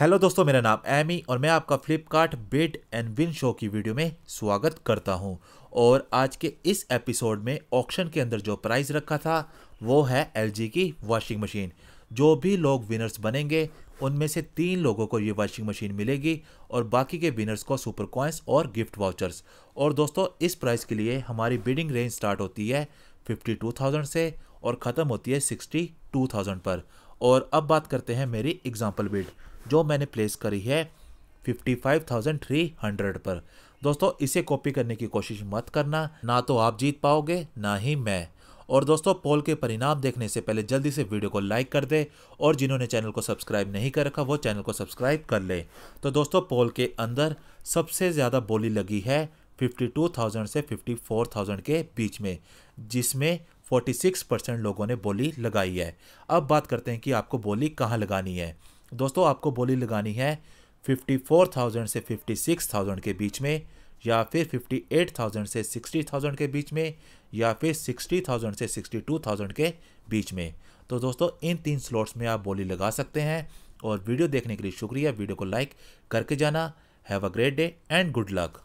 hello दोस्तों मेरा नाम एमी और मैं आपका Flipkart bet and win show की वीडियो में स्वागत करता हूं और आज के इस एपिसोड में ऑक्शन के अंदर जो प्राइस रखा था वो है एलजी की वॉशिंग मशीन जो भी लोग विनर्स बनेंगे उनमें से तीन लोगों को ये वॉशिंग मशीन मिलेगी और बाकी के विनर्स को सुपर कॉइंस और गिफ्ट वाउचर्स और दोस्तों इस प्राइस के लिए हमारी बिडिंग रेंज स्टार्ट होती है फिफ्टी से और ख़त्म होती है सिक्सटी पर और अब बात करते हैं मेरी एग्जाम्पल बिड जो मैंने प्लेस करी है 55,300 पर दोस्तों इसे कॉपी करने की कोशिश मत करना ना तो आप जीत पाओगे ना ही मैं और दोस्तों पोल के परिणाम देखने से पहले जल्दी से वीडियो को लाइक कर दे और जिन्होंने चैनल को सब्सक्राइब नहीं कर रखा वो चैनल को सब्सक्राइब कर ले तो दोस्तों पोल के अंदर सबसे ज़्यादा बोली लगी है 52,000 से 54,000 के बीच में जिसमें 46 परसेंट लोगों ने बोली लगाई है अब बात करते हैं कि आपको बोली कहाँ लगानी है दोस्तों आपको बोली लगानी है 54,000 से 56,000 के बीच में या फिर 58,000 से 60,000 के बीच में या फिर 60,000 से 62,000 के बीच में तो दोस्तों इन तीन स्लॉट्स में आप बोली लगा सकते हैं और वीडियो देखने के लिए शुक्रिया वीडियो को लाइक करके जाना have a great day and good luck